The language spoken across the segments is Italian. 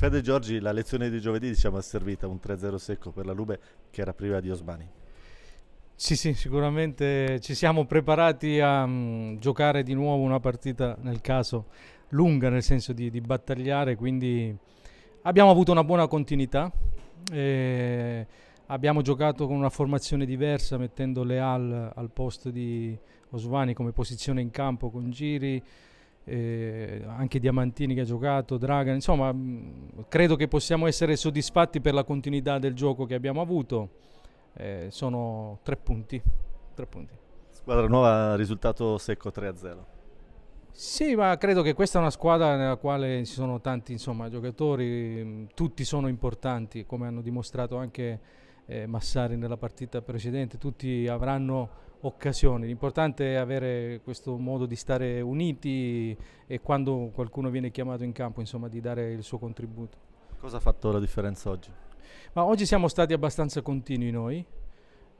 Fede Giorgi, la lezione di giovedì diciamo è servita un 3-0 secco per la Lube che era priva di Osmani. Sì, sì, sicuramente ci siamo preparati a mh, mm, giocare di nuovo una partita nel caso lunga, nel senso di, di battagliare, quindi abbiamo avuto una buona continuità. Eh, abbiamo giocato con una formazione diversa, mettendo Leal al posto di Osvani come posizione in campo con Giri eh, anche Diamantini che ha giocato, Dragan, insomma mh, credo che possiamo essere soddisfatti per la continuità del gioco che abbiamo avuto, eh, sono tre punti, tre punti. Squadra nuova, risultato secco 3-0. Sì, ma credo che questa è una squadra nella quale ci sono tanti insomma, giocatori, tutti sono importanti, come hanno dimostrato anche eh, Massari nella partita precedente, tutti avranno occasioni. L'importante è avere questo modo di stare uniti e quando qualcuno viene chiamato in campo, insomma, di dare il suo contributo. Cosa ha fatto la differenza oggi? Ma oggi siamo stati abbastanza continui noi.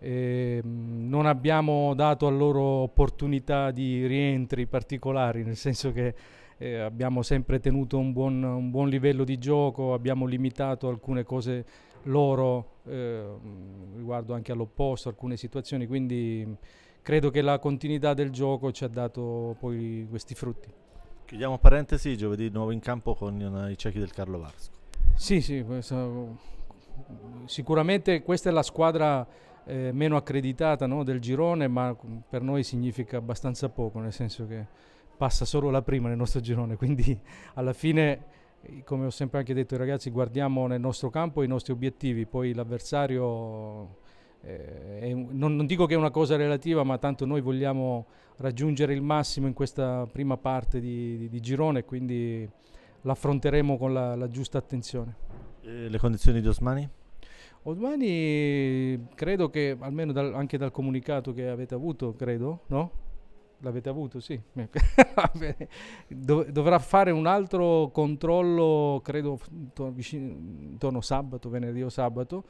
Eh, non abbiamo dato a loro opportunità di rientri particolari, nel senso che eh, abbiamo sempre tenuto un buon, un buon, livello di gioco, abbiamo limitato alcune cose loro eh, riguardo anche all'opposto, alcune situazioni, quindi credo che la continuità del gioco ci ha dato poi questi frutti. Chiudiamo parentesi, giovedì nuovo in campo con i cechi del Carlo Varsco. Sì, sì, sicuramente questa è la squadra eh, meno accreditata no, del girone, ma per noi significa abbastanza poco, nel senso che passa solo la prima nel nostro girone, quindi alla fine come ho sempre anche detto ai ragazzi, guardiamo nel nostro campo i nostri obiettivi, poi l'avversario, eh, un, non, non, dico che è una cosa relativa, ma tanto noi vogliamo raggiungere il massimo in questa prima parte di, di, di girone, quindi l'affronteremo con la, la giusta attenzione. E le condizioni di Osmani? Osmani credo che, almeno dal, anche dal comunicato che avete avuto, credo, no? L'avete avuto, sì. Dovrà fare un altro controllo, credo, intorno sabato, venerdì o sabato,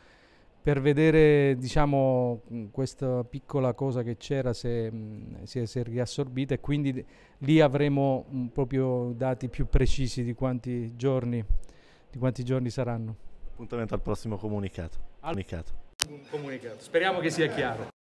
per vedere, diciamo, mm, questa piccola cosa che c'era, se, se, mm, se è riassorbita, e quindi lì avremo mm, proprio dati più precisi di quanti giorni, di quanti giorni saranno. Appuntamento al prossimo comunicato. Al comunicato. Speriamo che sia chiaro.